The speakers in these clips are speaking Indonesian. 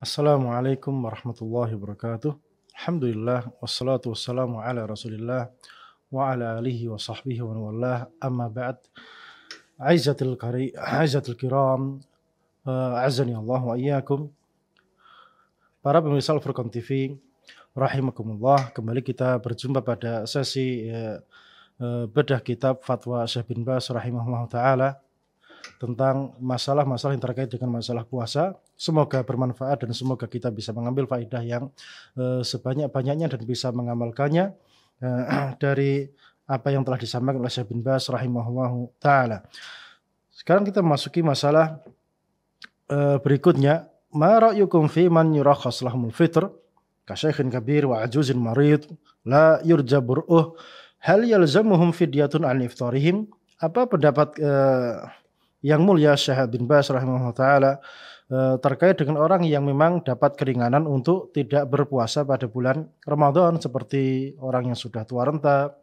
Assalamualaikum warahmatullahi wabarakatuh. Alhamdulillah wassalatu wassalamu ala Rasulillah wa ala alihi wa sahbihi wa wallah. Amma ba'd. Aizatul kari, aizatul kiram. Uh, eh, azani Allah wa iyyakum. Para pemirsa Al-Furqan TV, rahimakumullah. Kembali kita berjumpa pada sesi uh, uh, bedah kitab fatwa Syekh bin Bas rahimahullah taala tentang masalah-masalah yang terkait dengan masalah puasa. Semoga bermanfaat dan semoga kita bisa mengambil faedah yang eh, sebanyak-banyaknya dan bisa mengamalkannya eh, dari apa yang telah disampaikan oleh Syekh bin Bas rahimahullahu taala. Sekarang kita masuki masalah eh, berikutnya. Ma ra'yukum fi man yurakhas lahumul fitr ka syaikhin kabir wa ajuzin marid la yurjaburuh hal yalzamuhum fidyatun an iftarihim? Apa pendapat uh, yang mulia Syekh bin Bas rahimahullah taala eh, terkait dengan orang yang memang dapat keringanan untuk tidak berpuasa pada bulan Ramadan seperti orang yang sudah tua renta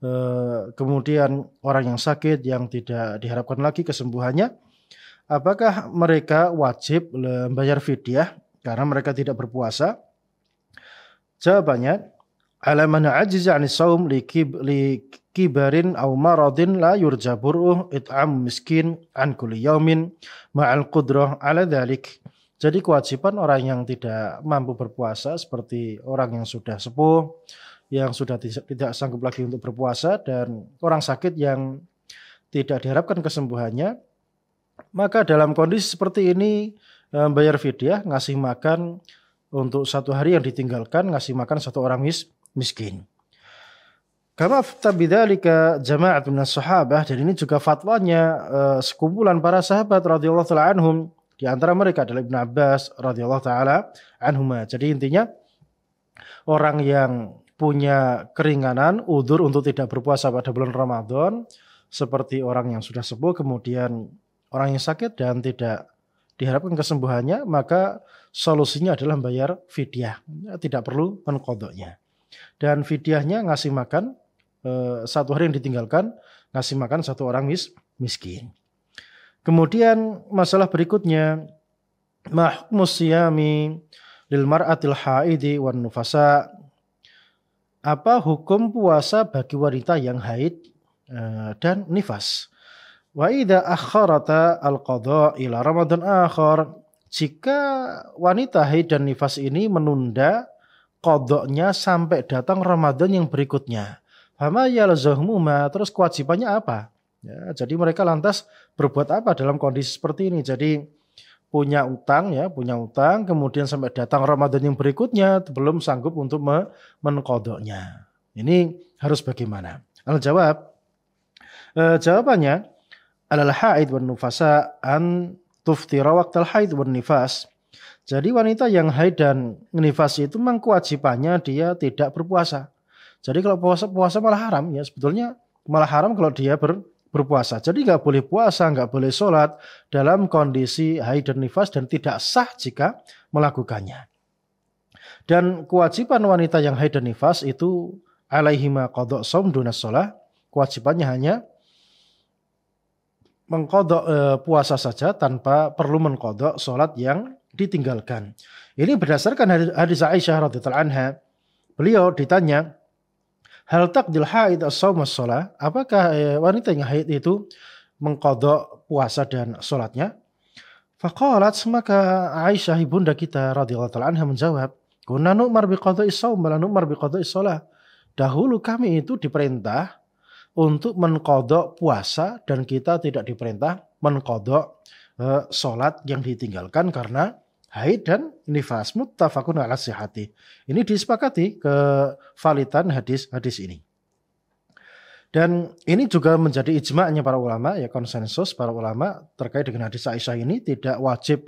eh, kemudian orang yang sakit yang tidak diharapkan lagi kesembuhannya apakah mereka wajib eh, membayar fidyah karena mereka tidak berpuasa jawabannya ala man ajiza 'ani saum li kibarin au maradin la yurja bur'uh it'am miskin an kulli yaumin ma'al qudrah ala dhalik. Jadi kewajiban orang yang tidak mampu berpuasa seperti orang yang sudah sepuh, yang sudah tidak sanggup lagi untuk berpuasa dan orang sakit yang tidak diharapkan kesembuhannya, maka dalam kondisi seperti ini eh, bayar fidyah, ngasih makan untuk satu hari yang ditinggalkan, ngasih makan satu orang miskin miskin. Kama ke jamaah minas sahabah dan ini juga fatwanya eh, sekumpulan para sahabat radhiyallahu taala anhum di antara mereka adalah Ibnu Abbas radhiyallahu taala anhuma. Jadi intinya orang yang punya keringanan udur untuk tidak berpuasa pada bulan Ramadan seperti orang yang sudah sembuh kemudian orang yang sakit dan tidak diharapkan kesembuhannya maka solusinya adalah membayar fidyah tidak perlu mengkodoknya dan fidyahnya ngasih makan eh, satu hari yang ditinggalkan ngasih makan satu orang mis miskin. Kemudian masalah berikutnya mahkmus siyami lil mar'atil haidi wan nufasa apa hukum puasa bagi wanita yang haid eh, dan nifas? Wa idza akharata al qadha ila ramadan akhar jika wanita haid dan nifas ini menunda kodoknya sampai datang Ramadan yang berikutnya. Hama yalzahmuma, terus kewajibannya apa? Ya, jadi mereka lantas berbuat apa dalam kondisi seperti ini? Jadi punya utang ya, punya utang, kemudian sampai datang Ramadan yang berikutnya belum sanggup untuk menkodoknya. Ini harus bagaimana? Al jawab, e, jawabannya adalah haid wan nufasa an tuftira waqtal haid wan nifas jadi wanita yang haid dan nifas itu memang kewajibannya dia tidak berpuasa. Jadi kalau puasa puasa malah haram ya sebetulnya malah haram kalau dia ber, berpuasa. Jadi nggak boleh puasa, nggak boleh sholat dalam kondisi haid dan nifas dan tidak sah jika melakukannya. Dan kewajiban wanita yang haid dan nifas itu alaihima kodok som dunas sholat. Kewajibannya hanya mengkodok e, eh, puasa saja tanpa perlu mengkodok sholat yang ditinggalkan. Ini berdasarkan hadis Aisyah radhiyallahu anha. Beliau ditanya, "Hal taqdil haid as sawm as Apakah eh, wanita yang haid itu mengkodok puasa dan sholatnya? Faqalat maka Aisyah ibunda kita radhiyallahu anha menjawab, "Kunna nu'mar biqada'i shaum wa nu'mar biqada'i shalah." Dahulu kami itu diperintah untuk mengkodok puasa dan kita tidak diperintah mengkodok uh, eh, sholat yang ditinggalkan karena haid dan nifas muttafaqun ala sihati. Ini disepakati ke validan hadis-hadis ini. Dan ini juga menjadi ijma'nya para ulama, ya konsensus para ulama terkait dengan hadis Aisyah ini tidak wajib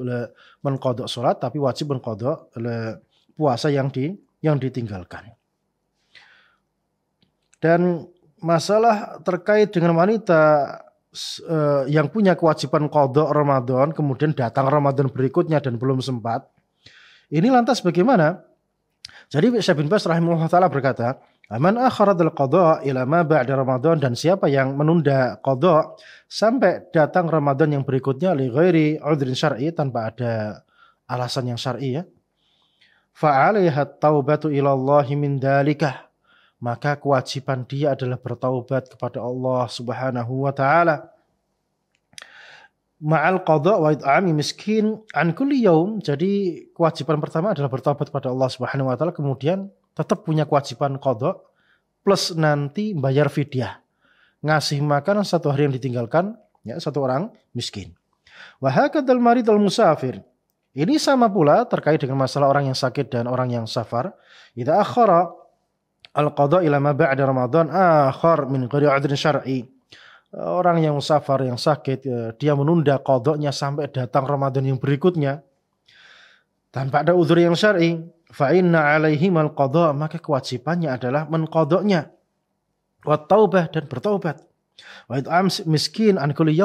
menkodok sholat, tapi wajib menkodok le puasa yang di yang ditinggalkan. Dan masalah terkait dengan wanita uh, yang punya kewajiban kodok Ramadan kemudian datang Ramadan berikutnya dan belum sempat. Ini lantas bagaimana? Jadi Syekh bin Bas rahimahullah taala berkata, "Aman akharadal qada ila ma ba'da Ramadan dan siapa yang menunda qada sampai datang Ramadan yang berikutnya li ghairi udrin syar'i tanpa ada alasan yang syar'i ya." Fa'alaiha taubatu ila Allah min dalikah maka kewajiban dia adalah bertaubat kepada Allah Subhanahu wa taala. Ma'al qadha wa it'ami miskin an kulli yaum. Jadi kewajiban pertama adalah bertaubat kepada Allah Subhanahu wa taala kemudian tetap punya kewajiban qadha plus nanti bayar fidyah. Ngasih makan satu hari yang ditinggalkan ya satu orang miskin. Wa hakadzal maridul musafir. Ini sama pula terkait dengan masalah orang yang sakit dan orang yang safar. Idza akhara al-qada ila ma ba'da Ramadan akhar min ghairi udhrin syar'i. Orang yang musafar yang sakit eh, dia menunda qadanya sampai datang Ramadan yang berikutnya tanpa ada uzur yang syar'i. Fa inna alaihi mal qada maka kewajibannya adalah menqadanya wa taubah dan bertaubat. Wa it'am miskin an kulli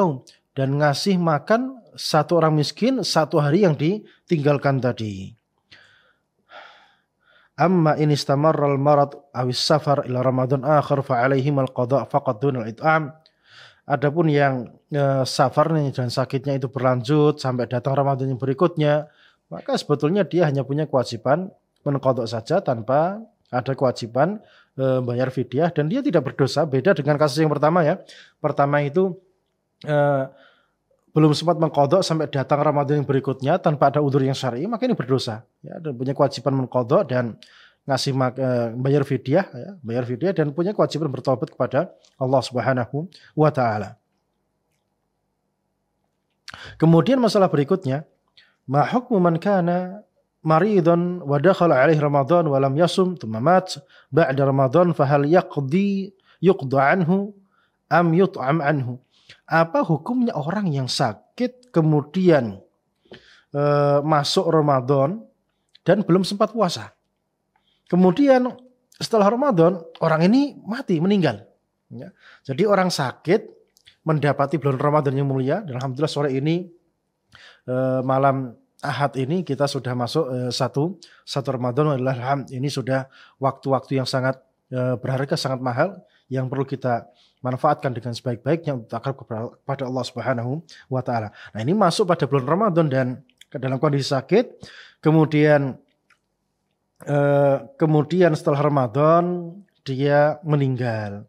dan ngasih makan satu orang miskin satu hari yang ditinggalkan tadi. Amma in al marad awis safar ila Ramadan akhir fa alaihim al qada faqad al it'am. Adapun yang e, safar nih dan sakitnya itu berlanjut sampai datang Ramadan yang berikutnya, maka sebetulnya dia hanya punya kewajiban menqada saja tanpa ada kewajiban e, bayar fidyah dan dia tidak berdosa. Beda dengan kasus yang pertama ya. Pertama itu e, belum sempat mengkodok sampai datang Ramadan yang berikutnya tanpa ada udur yang syar'i maka ini berdosa ya dan punya kewajiban mengkodok dan ngasih mak, e, bayar fidyah ya, bayar fidyah dan punya kewajiban bertobat kepada Allah Subhanahu wa taala. Kemudian masalah berikutnya, ma hukmu man kana maridun wa dakhala alaihi Ramadan wa lam yasum thumma mat ba'da Ramadan fa hal yaqdi yuqda anhu am yut'am anhu? apa hukumnya orang yang sakit kemudian e, masuk Ramadan dan belum sempat puasa. Kemudian setelah Ramadan orang ini mati, meninggal. Ya. Jadi orang sakit mendapati bulan Ramadan yang mulia dan alhamdulillah sore ini e, malam Ahad ini kita sudah masuk e, satu satu Ramadan adalah ini sudah waktu-waktu yang sangat e, berharga sangat mahal yang perlu kita manfaatkan dengan sebaik-baiknya untuk takar kepada Allah Subhanahu wa taala. Nah, ini masuk pada bulan Ramadan dan ke dalam kondisi sakit, kemudian eh, kemudian setelah Ramadan dia meninggal.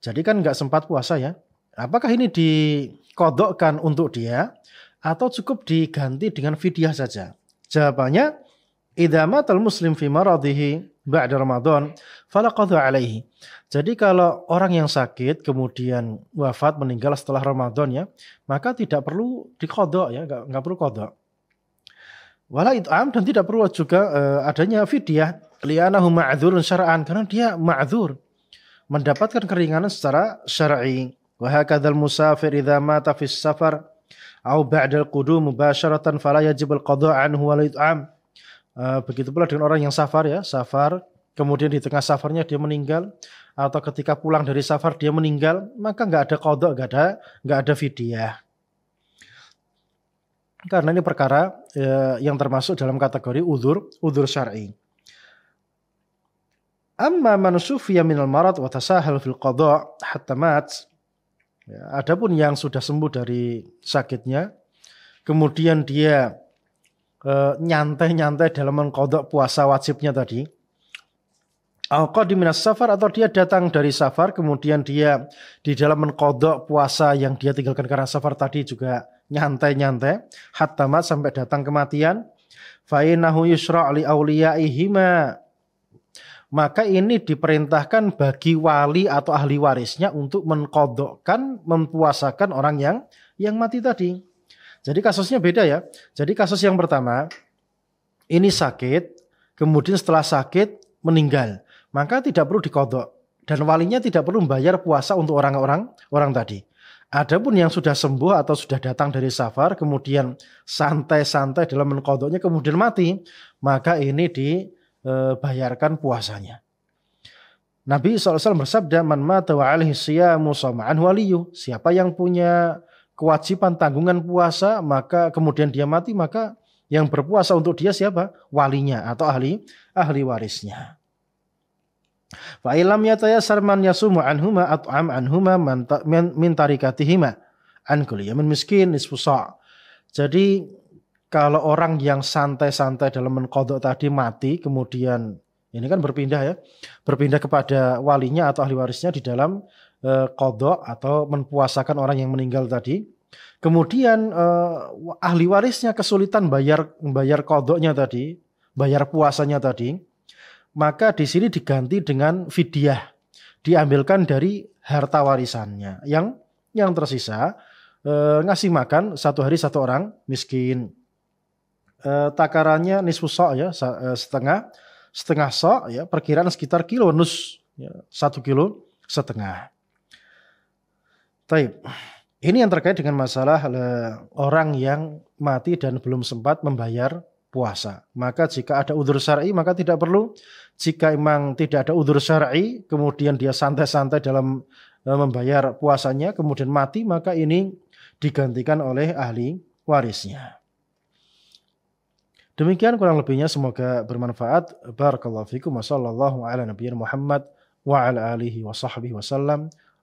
Jadi kan nggak sempat puasa ya. Apakah ini dikodokkan untuk dia atau cukup diganti dengan fidyah saja? Jawabannya idza mata muslim fi Maradhihi ba'da Ramadan qadha alaihi. Jadi kalau orang yang sakit kemudian wafat meninggal setelah Ramadan ya, maka tidak perlu dikodok ya, nggak, enggak perlu kodok. Wala it'am dan tidak perlu juga uh, adanya fidyah li'anahu ma'dzurun syar'an karena dia ma'dzur mendapatkan keringanan secara syar'i. Wa hakadzal musafir idza mata fis safar au ba'da al-qudum mubasharatan fala yajib al-qada' anhu wala it'am. Eh, begitu pula dengan orang yang safar ya, safar kemudian di tengah safarnya dia meninggal atau ketika pulang dari safar dia meninggal, maka nggak ada kodok, nggak ada nggak ada fidyah. Karena ini perkara eh, yang termasuk dalam kategori udur udur syar'i. Amma man sufiya minal marad wa tasahal fil qada' hatta mat. Ya, adapun yang sudah sembuh dari sakitnya, kemudian dia Eh, nyantai-nyantai dalam mengkodok puasa wajibnya tadi. al di minas safar atau dia datang dari safar kemudian dia di dalam mengkodok puasa yang dia tinggalkan karena safar tadi juga nyantai-nyantai tamat sampai datang kematian fa'inahu yusra' aulia awliyaihima maka ini diperintahkan bagi wali atau ahli warisnya untuk mengkodokkan, mempuasakan orang yang yang mati tadi. Jadi kasusnya beda ya. Jadi kasus yang pertama ini sakit, kemudian setelah sakit meninggal, maka tidak perlu dikodok dan walinya tidak perlu membayar puasa untuk orang-orang orang tadi. Adapun yang sudah sembuh atau sudah datang dari safar kemudian santai-santai dalam mengkodoknya kemudian mati, maka ini dibayarkan e, puasanya. Nabi SAW bersabda, Man mata wa alihi siyamu waliyu. Siapa yang punya kewajiban tanggungan puasa, maka kemudian dia mati, maka yang berpuasa untuk dia siapa? Walinya atau ahli ahli warisnya. Fa ilam yatayassar man yasumu anhuma at'am anhuma min tarikatihima an kulli miskin nisfu Jadi kalau orang yang santai-santai dalam mengkodok tadi mati kemudian ini kan berpindah ya, berpindah kepada walinya atau ahli warisnya di dalam Eh, kodok atau mempuasakan orang yang meninggal tadi. Kemudian eh, ahli warisnya kesulitan bayar bayar kodoknya tadi, bayar puasanya tadi. Maka di sini diganti dengan fidyah. Diambilkan dari harta warisannya yang yang tersisa eh, ngasih makan satu hari satu orang miskin. Eh, takarannya nisfu sok ya eh, setengah setengah sok ya perkiraan sekitar kilo nus ya, satu kilo setengah. Taib. Ini yang terkait dengan masalah eh, orang yang mati dan belum sempat membayar puasa. Maka jika ada udur syar'i maka tidak perlu. Jika emang tidak ada udur syar'i kemudian dia santai-santai dalam eh, membayar puasanya kemudian mati maka ini digantikan oleh ahli warisnya. Demikian kurang lebihnya semoga bermanfaat. Barakallahu fikum wa sallallahu ala Muhammad wa ala alihi wa sahbihi wasallam.